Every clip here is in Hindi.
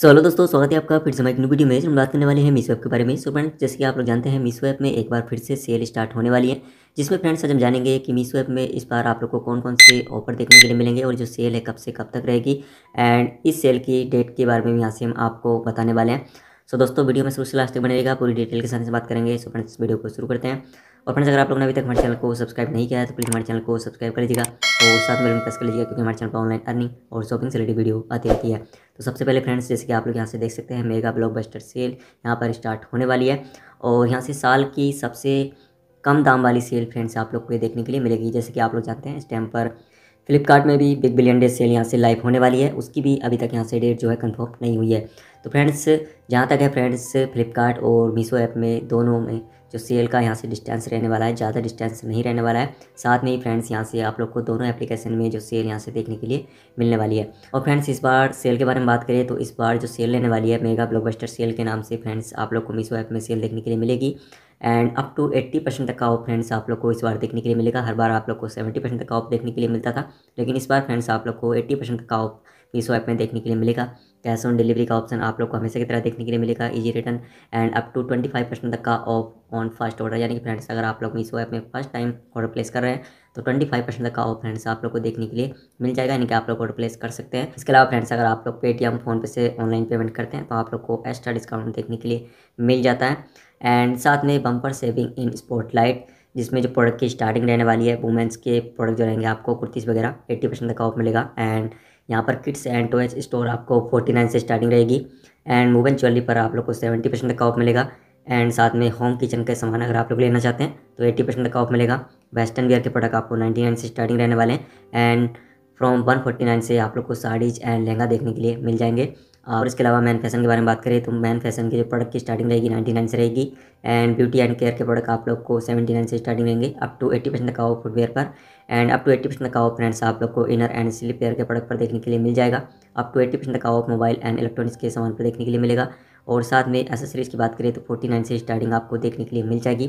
सो हेलो दोस्तों स्वागत है आपका फिर से मैं वीडियो में हम बात करने वाले हैं मीशो के बारे में सो फ्रेंड्स जैसे कि आप लोग जानते हैं मीशो में एक बार फिर से सेल स्टार्ट होने वाली है जिसमें फ्रेंड्स आज हम जानेंगे कि मीशो में इस बार आप लोग को कौन कौन से ऑफर देखने के लिए मिलेंगे और जो सेल है कब से कब तक रहेगी एंड इस सेल की डेट के बारे में यहाँ से हम आपको बताने वाले हैं सो so, दोस्तों वीडियो में शुरू से लास्ट तक बनेगा पूरी डिटेल के साथ से बात करेंगे सो फ्रेंड्स वीडियो को शुरू करते हैं और फ्रेंड्स अगर आप लोगों ने अभी तक हमारे चैनल को सब्सक्राइब नहीं किया है तो प्लीज़ हमारे चैनल को सब्सक्राइब कर लीजिएगा और साथ में प्रेस कर लीजिएगा क्योंकि हमारे चैनल पर ऑनलाइन अर्निंग और शॉपिंग से रिलेटेड वीडियो आती रहती है तो सबसे पहले फ्रेंड्स जैसे कि आप लोग यहाँ से देख सकते हैं मेगा बस्टर सेल यहाँ पर स्टार्ट होने वाली है और यहाँ से साल की सबसे कम दाम वाली सेल फ्रेंड्स आप लोग को ये देखने के लिए मिलेगी जैसे कि आप लोग जानते हैं इस टाइम पर फ्लिपकार्ट में भी बिग बिलियन डे सेल यहाँ से लाइव होने वाली है उसकी भी अभी तक यहाँ से डेट जो है कंफर्म नहीं हुई है तो फ्रेंड्स जहाँ तक है फ्रेंड्स फ्लिपकार्ट और मीशो ऐप में दोनों में जो सेल का यहाँ से डिस्टेंस रहने वाला है ज़्यादा डिस्टेंस नहीं रहने वाला है साथ में ही फ्रेंड्स यहाँ से आप लोग को दोनों एप्लीकेशन में जो सेल यहाँ से देखने के लिए मिलने वाली है और फ्रेंड्स इस बार सेल के बारे में बात करें तो इस बार जो सेल रहने वाली है मेगा ब्लॉकबस्टर सेल के नाम से फ्रेंड्स आप लोग को मीशो ऐप में सेल देखने के लिए मिलेगी एंड अप टू 80 परसेंट तक का ऑफ फ्रेंड्स आप लोग को इस बार देखने के लिए मिलेगा हर बार आप लोग को 70 परसेंट तक का ऑफ देखने के लिए मिलता था लेकिन इस बार फ्रेंड्स आप लोग को 80 परसेंट तक का ऑफ मीसो ऐप में देखने के लिए मिलेगा कैश ऑन डिलीवरी का ऑप्शन आप लोग को हमेशा की तरह देखने के लिए मिलेगा easy return and up to twenty five percent तक का ऑफ ऑन फर्स्ट ऑर्डर यानी कि फ्रेंड्स अगर आप लोग मीसो ऐप में फर्स्ट टाइम ऑर्डर प्लेस कर रहे हैं तो ट्वेंटी फाइव परसेंट तक का ऑफ फ्रेंड्स आप लोग को देखने के लिए मिल जाएगा यानी कि आप लोग ऑर्डर प्लेस कर सकते हैं इसके अलावा फ्रेंड्स अगर आप लोग पेटीएम फोनपे से ऑनलाइन पेमेंट करते हैं तो आप लोग को एक्स्ट्रा डिस्काउंट देखने के लिए मिल जाता है एंड साथ में बम्पर सेविंग इन स्पॉटलाइट जिसमें जो प्रोडक्ट की स्टार्टिंग रहने वाली है वुमेंस के प्रोडक्ट जो रहेंगे आपको कुर्तीज़ वगैरह एट्टी परसेंट तक ऑफ मिलेगा एंड यहाँ पर किड्स एंड टॉयज स्टोर आपको फोर्टी नाइन से स्टार्टिंग रहेगी एंड वुमेन ज्वेलरी पर आप लोग को सेवेंटी परसेंट तक ऑफ मिलेगा एंड साथ में होम किचन का सामान अगर आप लोग लेना चाहते हैं तो एट्टी परसेंट तक ऑफ मिलेगा वेस्टर्न वेयर के प्रोडक्ट आपको नाइन्टी नाइन से स्टार्टिंग रहने वाले हैं and from one forty nine से आप लोग को साड़ीज एंड लहंगा देखने के लिए मिल जाएंगे और इसके अलावा मैन फैशन के बारे में बात करें तो मैन फैशन के जो प्रोडक्ट की स्टार्टिंग रहेगी नाइन्टी नाइन से रहेगी एंड ब्यूटी एंड केयर के प्रोडक्ट आप लोग को सेवेंटी नाइन से स्टार्टिंग रहेंगे अप टू एट्टी परसेंट का ऑफ फुटवेयर पर and up to eighty percent का ऑफ फ्रेंड्स आप लोग को इनर एंड स्लीप एयर के प्रोडक्ट पर देखने के लिए मिल जाएगा अप टू एट्टी परसेंट का ऑफ मोबाइल एंड इलेक्ट्रॉनिक्स के सामान पर देखने के लिए मिलेगा और साथ में एसेसरीज़ की बात करें तो फोर्टी नाइन से स्टार्टिंग आपको देखने के लिए मिल जाएगी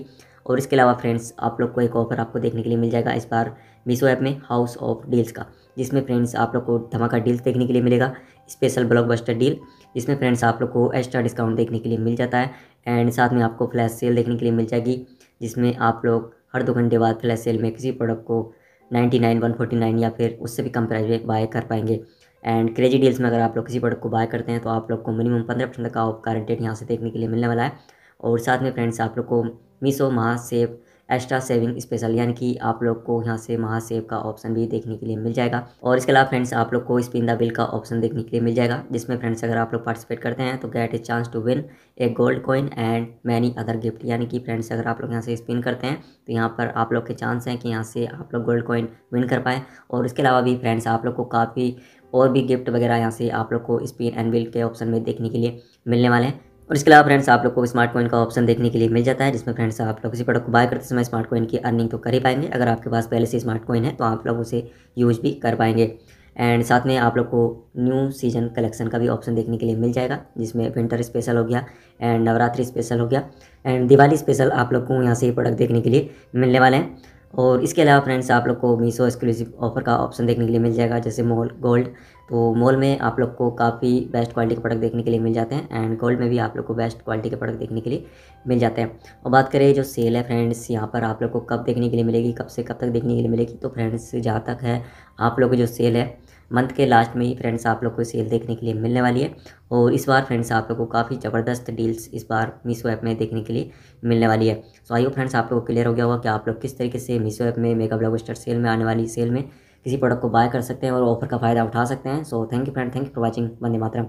और इसके अलावा फ्रेंड्स आप लोग को एक ऑफर आपको देखने के लिए मिल जाएगा इस बार मीशो ऐप में हाउस ऑफ डील्स का जिसमें फ्रेंड्स आप लोग को धमाका डील्स देखने के लिए मिलेगा स्पेशल ब्लॉकबस्टर डील जिसमें फ्रेंड्स आप लोग को एक्स्ट्रा डिस्काउंट देखने के लिए मिल जाता है एंड साथ में आपको फ्लैश सेल देखने के लिए मिल जाएगी जिसमें आप लोग हर दो घंटे बाद फ्लैश सेल में किसी प्रोडक्ट को ninety nine one forty nine या फिर उससे भी कम प्राइस में बाय कर पाएंगे एंड क्रेजी डील्स में अगर आप लोग किसी प्रोडक्ट को बाय करते हैं तो आप लोग को मिनिमम पंद्रह परसेंट का ऑफ का रेट यहाँ से देखने के लिए मिलने वाला है और साथ में फ्रेंड्स आप लोग को मीसो महासेव एक्स्ट्रा सेविंग स्पेशल यानी कि आप लोग को यहाँ से महासेव का ऑप्शन भी देखने के लिए मिल जाएगा और इसके अलावा फ्रेंड्स आप लोग को स्पिन द बिल का ऑप्शन देखने के लिए मिल जाएगा जिसमें फ्रेंड्स अगर आप लोग पार्टिसिपेट करते हैं तो get a chance to win a gold coin and many other gift यानी कि फ्रेंड्स अगर आप लोग यहाँ से स्पिन करते हैं तो यहाँ पर आप लोग के चांस हैं कि यहाँ से आप लोग गोल्ड कॉइन विन कर पाएँ और इसके अलावा भी फ्रेंड्स आप लोग को काफ़ी और भी गिफ्ट वगैरह यहाँ से आप लोग को स्पिन एंड बिल के ऑप्शन में देखने के लिए मिलने वाले हैं और इसके अलावा फ्रेंड्स आप लोग को स्मार्ट कॉइन का ऑप्शन देखने के लिए मिल जाता है जिसमें फ्रेंड्स आप लोग किसी प्रोडक्ट को बाय करते समय स्मार्ट कॉइन की अर्निंग तो कर ही पाएंगे अगर आपके पास पहले से स्मार्ट कॉइन है तो आप लोग उसे यूज भी कर पाएंगे एंड साथ में आप लोग को न्यू सीजन कलेक्शन का भी ऑप्शन देखने के लिए मिल जाएगा जिसमें विंटर स्पेशल हो गया एंड नवरात्रि स्पेशल हो गया एंड दिवाली स्पेशल आप लोग को यहाँ से ये प्रोडक्ट देखने के लिए मिलने वाले हैं और इसके अलावा फ्रेंड्स आप लोग को मीशो एक्सक्लूसिव ऑफर का ऑप्शन देखने के लिए मिल जाएगा जैसे मॉल गोल्ड तो मॉल में आप लोग को काफ़ी बेस्ट क्वालिटी के प्रोडक्ट देखने के लिए मिल जाते हैं एंड गोल्ड में भी आप लोग को बेस्ट क्वालिटी के प्रोडक्ट देखने के लिए मिल जाते हैं और बात करें जो सेल है फ्रेंड्स यहाँ पर आप लोग को कब देखने के लिए मिलेगी कब से कब तक देखने के लिए मिलेगी तो फ्रेंड्स जहाँ तक है आप लोग की जो सेल है मंथ के लास्ट में ही फ्रेंड्स आप लोग को सेल देखने के लिए मिलने वाली है और इस बार फ्रेंड्स आप लोग को काफ़ी ज़बरदस्त डील्स इस बार मीशो ऐप में देखने के लिए मिलने वाली है सो आइए फ्रेंड्स आप लोग को क्लियर हो गया होगा कि आप लोग किस तरीके से मीशो ऐप में मेगा ब्लॉगस्टर सेल में आने वाली सेल में किसी प्रोडक्ट को बाय कर सकते हैं और ऑफर का फ़ायदा उठा सकते हैं so thank you friend thank you for watching वंदे मातरम